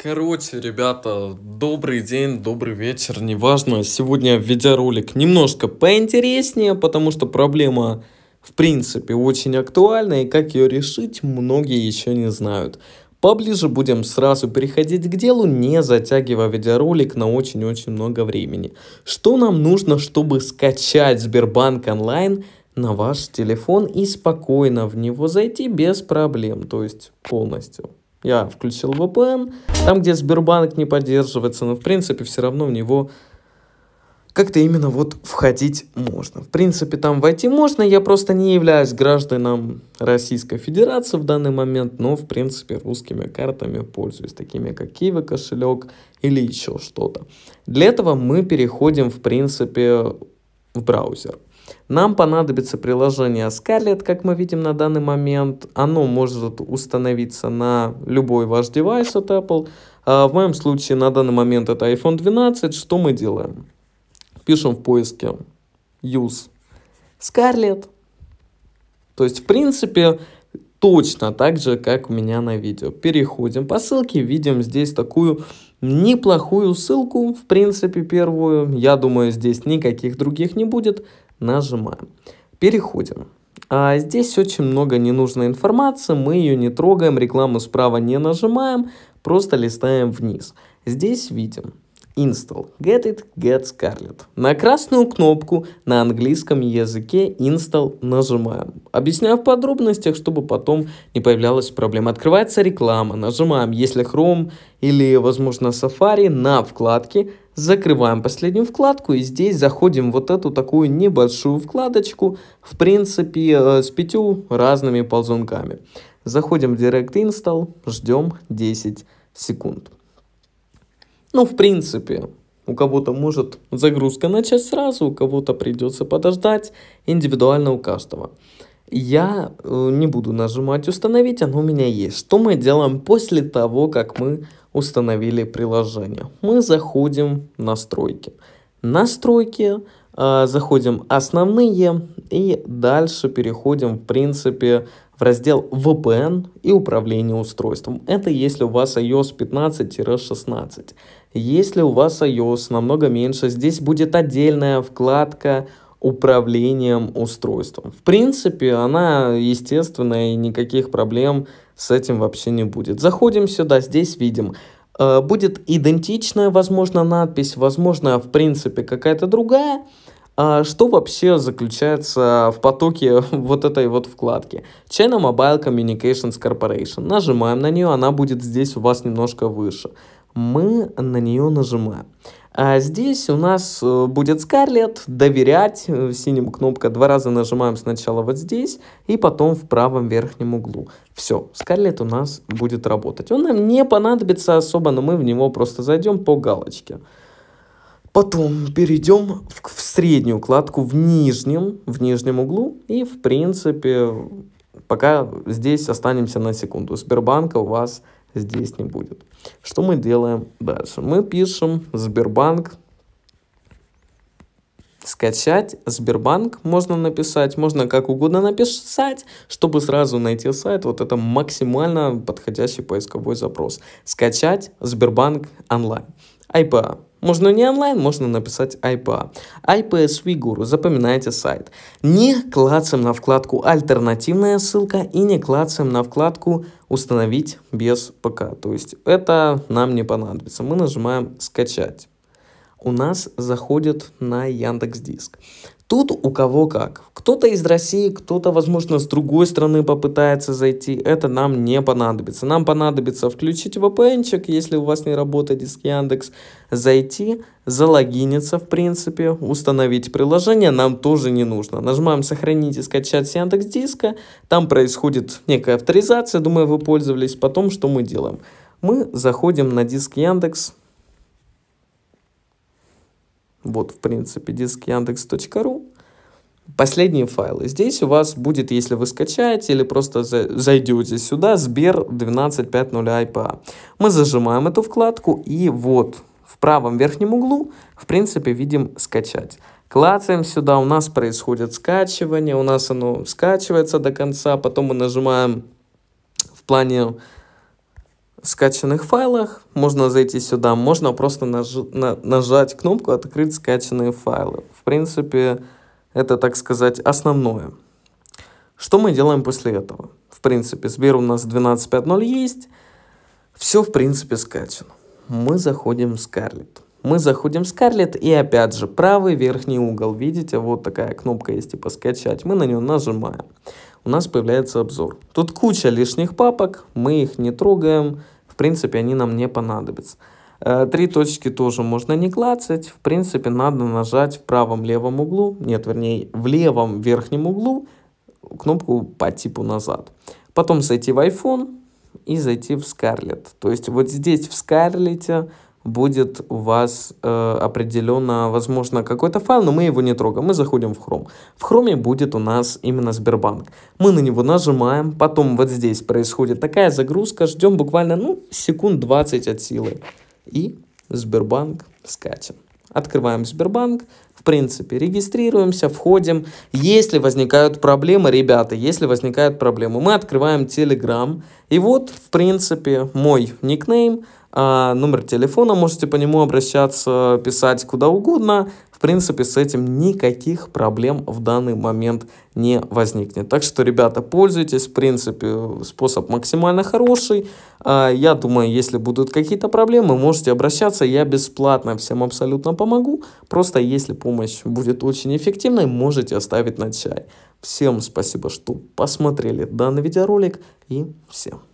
Короче, ребята, добрый день, добрый вечер, неважно. Сегодня видеоролик немножко поинтереснее, потому что проблема, в принципе, очень актуальна, и как ее решить, многие еще не знают. Поближе будем сразу переходить к делу, не затягивая видеоролик на очень-очень много времени. Что нам нужно, чтобы скачать Сбербанк онлайн на ваш телефон и спокойно в него зайти без проблем, то есть полностью? Я включил VPN. Там, где Сбербанк не поддерживается, но в принципе все равно в него как-то именно вот входить можно. В принципе, там войти можно, я просто не являюсь гражданином Российской Федерации в данный момент, но, в принципе, русскими картами пользуюсь, такими как Киви кошелек или еще что-то. Для этого мы переходим, в принципе, в браузер. Нам понадобится приложение Scarlett, как мы видим на данный момент. Оно может установиться на любой ваш девайс от Apple. А В моем случае на данный момент это iPhone 12. Что мы делаем? Пишем в поиске use Scarlett. То есть, в принципе, точно так же, как у меня на видео. Переходим по ссылке, видим здесь такую неплохую ссылку, в принципе, первую. Я думаю, здесь никаких других не будет нажимаем. Переходим. А здесь очень много ненужной информации, мы ее не трогаем, рекламу справа не нажимаем, просто листаем вниз. Здесь видим install. Get it, get Scarlet. На красную кнопку на английском языке install нажимаем. Объясняю в подробностях, чтобы потом не появлялась проблема. Открывается реклама, нажимаем, если Chrome или, возможно, Safari, на вкладке закрываем последнюю вкладку и здесь заходим в вот эту такую небольшую вкладочку, в принципе, э, с пятью разными ползунками. Заходим в Direct Install, ждем 10 секунд. Ну, в принципе, у кого-то может загрузка начать сразу, у кого-то придется подождать, индивидуально у каждого. Я э, не буду нажимать «Установить», оно у меня есть. Что мы делаем после того, как мы установили приложение? Мы заходим в «Настройки». «Настройки», э, заходим «Основные» и дальше переходим, в принципе, в раздел VPN и управление устройством. Это если у вас iOS 15-16. Если у вас iOS намного меньше, здесь будет отдельная вкладка управлением устройством. В принципе, она естественная и никаких проблем с этим вообще не будет. Заходим сюда, здесь видим э, будет идентичная, возможно, надпись, возможно, в принципе, какая-то другая. А что вообще заключается в потоке вот этой вот вкладки? China Mobile Communications Corporation. Нажимаем на нее, она будет здесь у вас немножко выше. Мы на нее нажимаем. А здесь у нас э, будет Scarlett, доверять, э, синим кнопка, два раза нажимаем сначала вот здесь, и потом в правом верхнем углу. Все, Scarlett у нас будет работать. Он нам не понадобится особо, но мы в него просто зайдем по галочке. Потом перейдем в, в среднюю кладку в нижнем, в нижнем углу. И, в принципе, пока здесь останемся на секунду. Сбербанка у вас здесь не будет. Что мы делаем дальше? Мы пишем Сбербанк. Скачать Сбербанк можно написать, можно как угодно написать, чтобы сразу найти сайт. Вот это максимально подходящий поисковой запрос. Скачать Сбербанк онлайн. IPA можно не онлайн, можно написать IPA. IPS Viguru, запоминайте сайт. Не клацаем на вкладку «Альтернативная ссылка» и не клацаем на вкладку «Установить без ПК». То есть это нам не понадобится. Мы нажимаем «Скачать». У нас заходит на Яндекс Диск. Тут у кого как. Кто-то из России, кто-то, возможно, с другой страны попытается зайти. Это нам не понадобится. Нам понадобится включить VPN-чик, если у вас не работает диск Яндекс, зайти, залогиниться, в принципе, установить приложение нам тоже не нужно. Нажимаем «Сохранить и скачать с Яндекс Диска». Там происходит некая авторизация, думаю, вы пользовались. Потом что мы делаем? Мы заходим на диск Яндекс, вот, в принципе, диск яндекс.ру. Последние файлы. Здесь у вас будет, если вы скачаете или просто зайдете сюда, Сбер 12.5.0 IPA. Мы зажимаем эту вкладку и вот в правом верхнем углу, в принципе, видим «Скачать». Клацаем сюда, у нас происходит скачивание, у нас оно скачивается до конца, потом мы нажимаем в плане скачанных файлах. Можно зайти сюда, можно просто наж- на- нажать кнопку «Открыть скачанные файлы». В принципе, это, так сказать, основное. Что мы делаем после этого? В принципе, Сбер у нас 12.5.0 есть. Все, в принципе, скачано. Мы заходим в Scarlett. Мы заходим в Scarlett и опять же правый верхний угол, видите, вот такая кнопка есть типа скачать. Мы на нее нажимаем у нас появляется обзор. Тут куча лишних папок, мы их не трогаем, в принципе, они нам не понадобятся. Э, три точки тоже можно не клацать. В принципе, надо нажать в правом левом углу, нет, вернее, в левом верхнем углу кнопку по типу «Назад». Потом зайти в iPhone и зайти в Scarlett. То есть вот здесь в Scarlett будет у вас э, определенно, возможно, какой-то файл, но мы его не трогаем. Мы заходим в Chrome. В Chrome будет у нас именно Сбербанк. Мы на него нажимаем, потом вот здесь происходит такая загрузка, ждем буквально, ну, секунд 20 от силы. И Сбербанк скачан. Открываем Сбербанк, в принципе, регистрируемся, входим. Если возникают проблемы, ребята, если возникают проблемы, мы открываем Telegram. И вот, в принципе, мой никнейм – а номер телефона, можете по нему обращаться, писать куда угодно. В принципе, с этим никаких проблем в данный момент не возникнет. Так что, ребята, пользуйтесь. В принципе, способ максимально хороший. А я думаю, если будут какие-то проблемы, можете обращаться. Я бесплатно всем абсолютно помогу. Просто если помощь будет очень эффективной, можете оставить на чай. Всем спасибо, что посмотрели данный видеоролик и всем.